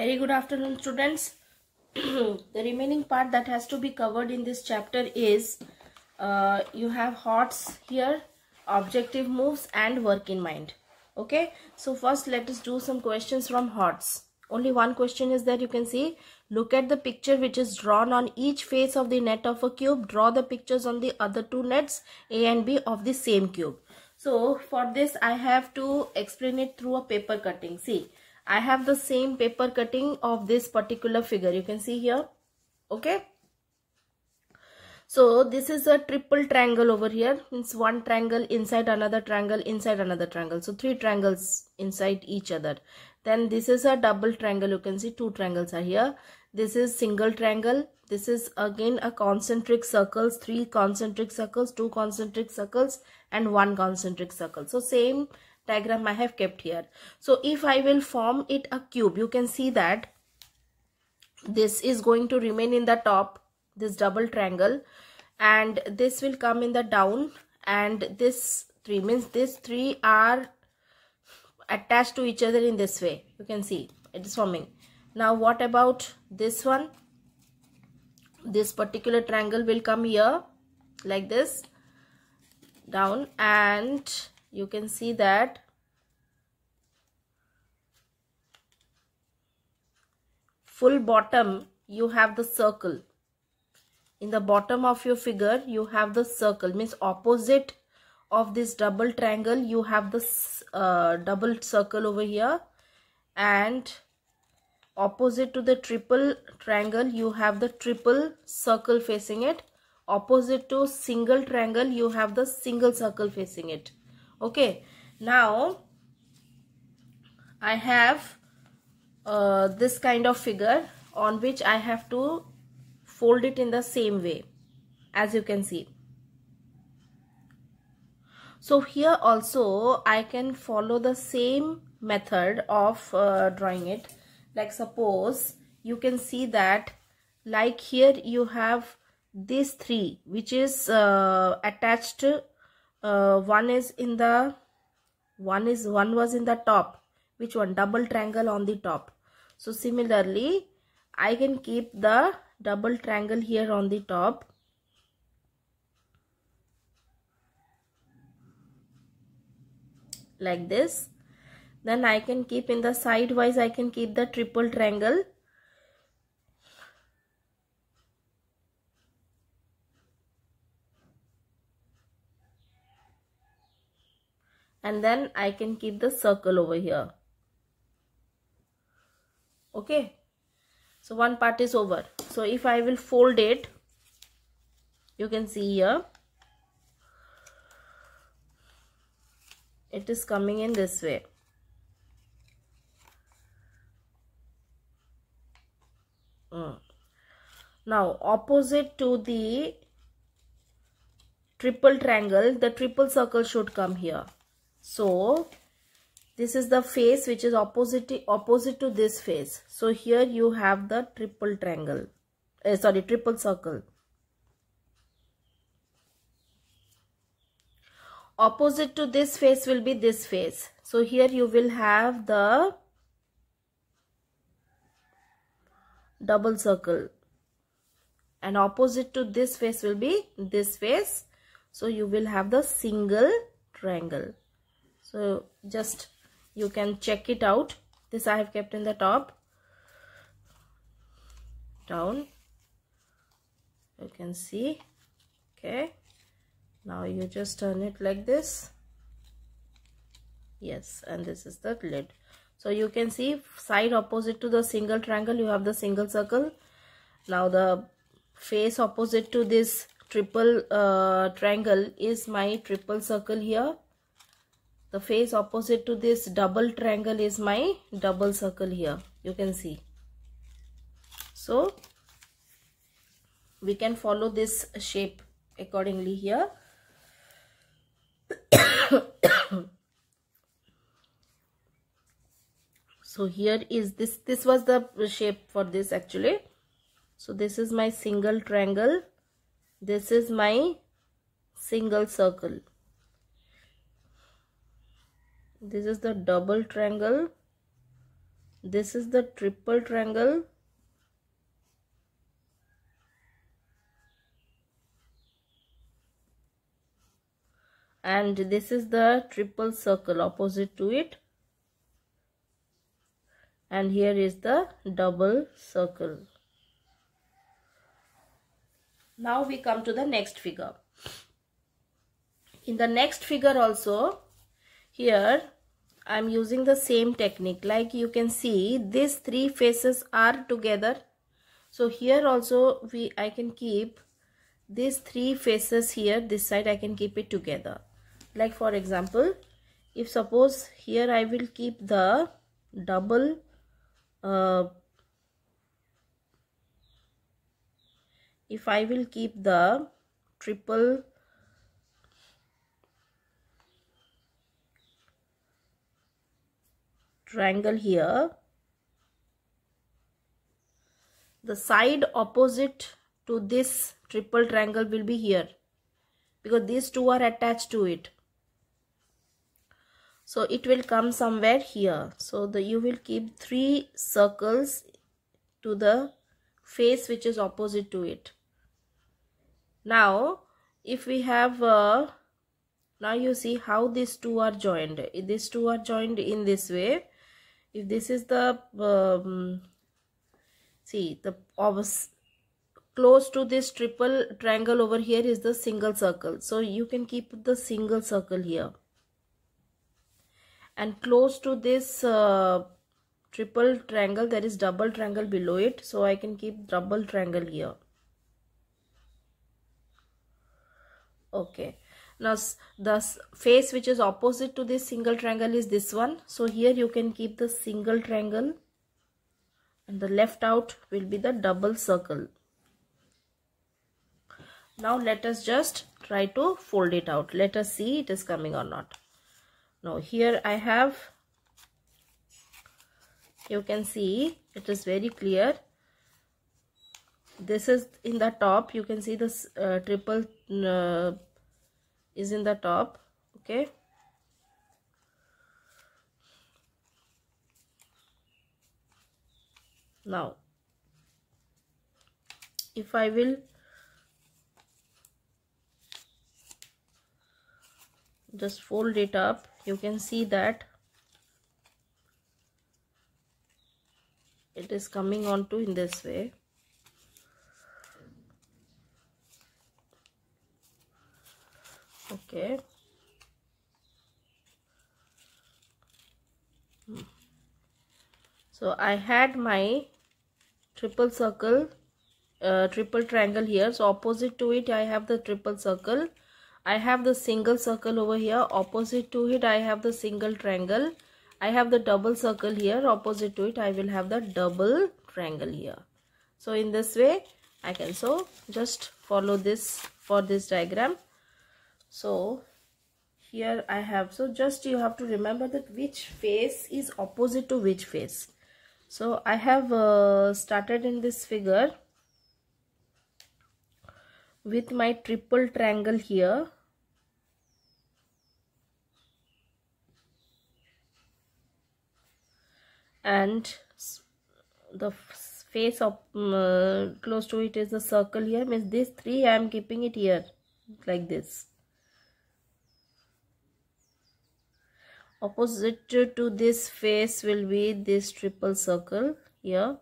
very good afternoon students the remaining part that has to be covered in this chapter is uh, you have HOTS here objective moves and work in mind okay so first let us do some questions from HOTS only one question is there you can see look at the picture which is drawn on each face of the net of a cube draw the pictures on the other two nets A and B of the same cube so for this I have to explain it through a paper cutting see I have the same paper cutting of this particular figure. You can see here. Okay. So this is a triple triangle over here. It's one triangle inside another triangle inside another triangle. So three triangles inside each other. Then this is a double triangle. You can see two triangles are here. This is single triangle. This is again a concentric circles. Three concentric circles, two concentric circles and one concentric circle. So same diagram I have kept here. So if I will form it a cube, you can see that this is going to remain in the top, this double triangle and this will come in the down and this 3 means these 3 are attached to each other in this way. You can see it is forming. Now what about this one? This particular triangle will come here like this down and you can see that full bottom you have the circle in the bottom of your figure you have the circle means opposite of this double triangle you have this uh, double circle over here and opposite to the triple triangle you have the triple circle facing it opposite to single triangle you have the single circle facing it okay now I have uh, this kind of figure on which I have to fold it in the same way as you can see so here also I can follow the same method of uh, drawing it like suppose you can see that like here you have these three which is uh, attached uh, one is in the one is one was in the top which one double triangle on the top so similarly i can keep the double triangle here on the top like this then i can keep in the sidewise i can keep the triple triangle and then I can keep the circle over here okay so one part is over so if I will fold it you can see here it is coming in this way mm. now opposite to the triple triangle the triple circle should come here so this is the face which is opposite opposite to this face. So here you have the triple triangle. Uh, sorry, triple circle. Opposite to this face will be this face. So here you will have the double circle and opposite to this face will be this face so you will have the single triangle so just you can check it out this I have kept in the top down you can see okay now you just turn it like this yes and this is the lid so you can see side opposite to the single triangle you have the single circle now the face opposite to this triple uh, triangle is my triple circle here the face opposite to this double triangle is my double circle here you can see so we can follow this shape accordingly here so here is this this was the shape for this actually so this is my single triangle this is my single circle this is the double triangle this is the triple triangle and this is the triple circle opposite to it and here is the double circle now we come to the next figure in the next figure also here I'm using the same technique like you can see these three faces are together so here also we I can keep these three faces here this side I can keep it together like for example if suppose here I will keep the double uh, if I will keep the triple triangle here the side opposite to this triple triangle will be here because these two are attached to it so it will come somewhere here so the you will keep three circles to the face which is opposite to it now if we have a, uh, now you see how these two are joined these two are joined in this way if this is the um, see the close to this triple triangle over here is the single circle so you can keep the single circle here and close to this uh, triple triangle there is double triangle below it so I can keep double triangle here okay now the face which is opposite to this single triangle is this one so here you can keep the single triangle and the left out will be the double circle now let us just try to fold it out let us see it is coming or not now here i have you can see it is very clear this is in the top you can see this uh, triple uh, is in the top okay now if I will just fold it up you can see that it is coming onto in this way so I had my triple circle uh, triple triangle here so opposite to it I have the triple circle I have the single circle over here opposite to it I have the single triangle I have the double circle here opposite to it I will have the double triangle here so in this way I can so just follow this for this diagram so here I have so just you have to remember that which face is opposite to which face so I have uh, started in this figure with my triple triangle here and the face of mm, uh, close to it is a circle here means this three I am keeping it here like this opposite to this face will be this triple circle here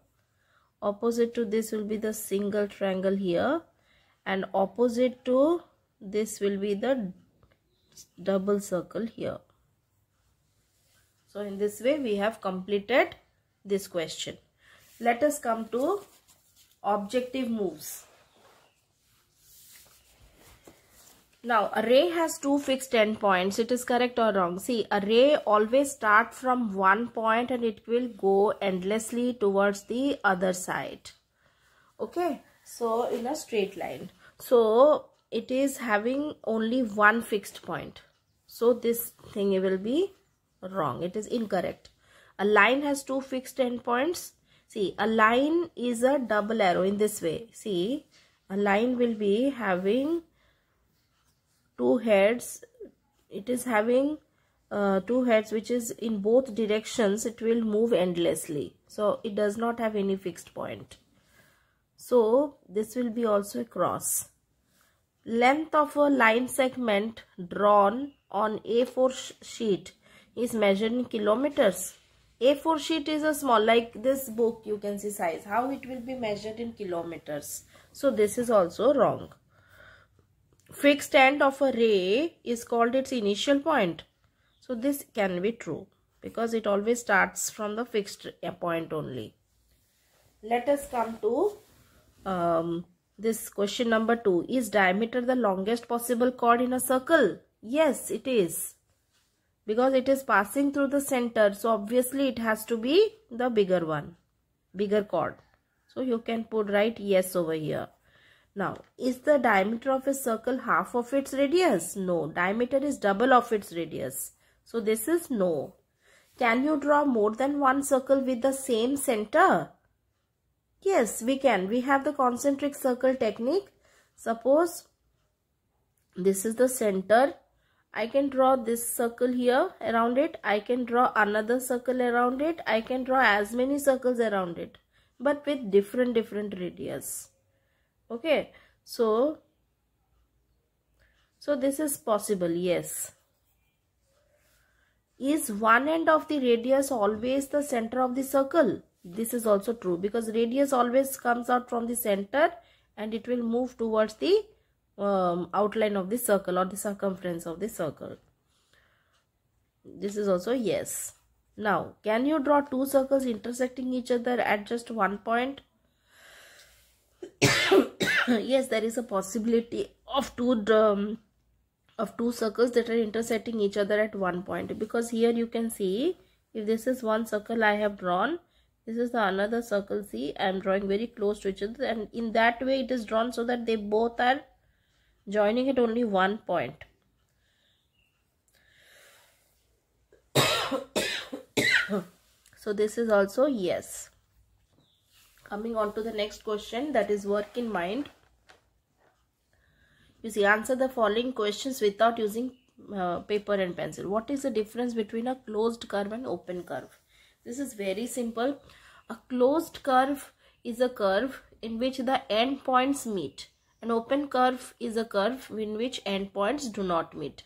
opposite to this will be the single triangle here and opposite to this will be the double circle here so in this way we have completed this question let us come to objective moves Now, array has two fixed endpoints. It is correct or wrong? See, array always start from one point and it will go endlessly towards the other side. Okay, so in a straight line. So, it is having only one fixed point. So, this thing will be wrong. It is incorrect. A line has two fixed endpoints. See, a line is a double arrow in this way. See, a line will be having two heads it is having uh, two heads which is in both directions it will move endlessly so it does not have any fixed point so this will be also a cross length of a line segment drawn on a4 sh sheet is measured in kilometers a4 sheet is a small like this book you can see size how it will be measured in kilometers so this is also wrong fixed end of a ray is called its initial point. So this can be true because it always starts from the fixed point only. Let us come to um, this question number 2. Is diameter the longest possible chord in a circle? Yes, it is. Because it is passing through the center. So obviously it has to be the bigger one. Bigger chord. So you can put right yes over here. Now, is the diameter of a circle half of its radius? No, diameter is double of its radius. So, this is no. Can you draw more than one circle with the same center? Yes, we can. We have the concentric circle technique. Suppose this is the center. I can draw this circle here around it. I can draw another circle around it. I can draw as many circles around it. But with different different radius okay so so this is possible yes is one end of the radius always the center of the circle this is also true because radius always comes out from the center and it will move towards the um, outline of the circle or the circumference of the circle this is also yes now can you draw two circles intersecting each other at just one point yes there is a possibility of two um, of two circles that are intersecting each other at one point because here you can see if this is one circle i have drawn this is the another circle see i am drawing very close to each other and in that way it is drawn so that they both are joining at only one point so this is also yes coming on to the next question that is work in mind you see, answer the following questions without using uh, paper and pencil. What is the difference between a closed curve and open curve? This is very simple. A closed curve is a curve in which the end points meet. An open curve is a curve in which end points do not meet.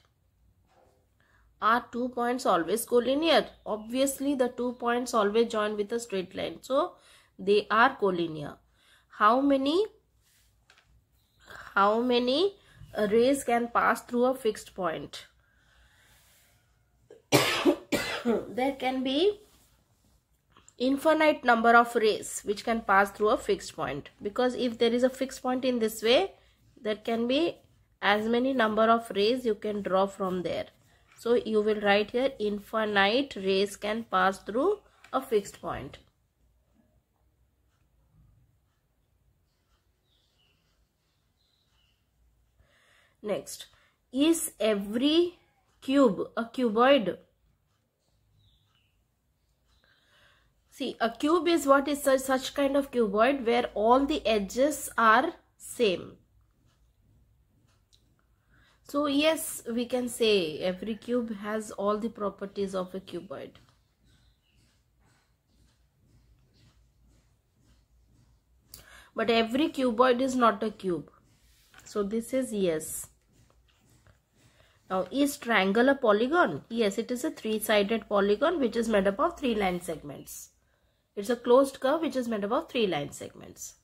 Are two points always collinear? Obviously, the two points always join with a straight line. So, they are collinear. How many? How many a rays can pass through a fixed point. there can be infinite number of rays which can pass through a fixed point because if there is a fixed point in this way there can be as many number of rays you can draw from there so you will write here infinite rays can pass through a fixed point Next, is every cube a cuboid? See, a cube is what is such, such kind of cuboid where all the edges are same. So yes, we can say every cube has all the properties of a cuboid. But every cuboid is not a cube. So this is yes. Now is triangle a polygon? Yes, it is a three-sided polygon which is made up of three line segments. It's a closed curve which is made up of three line segments.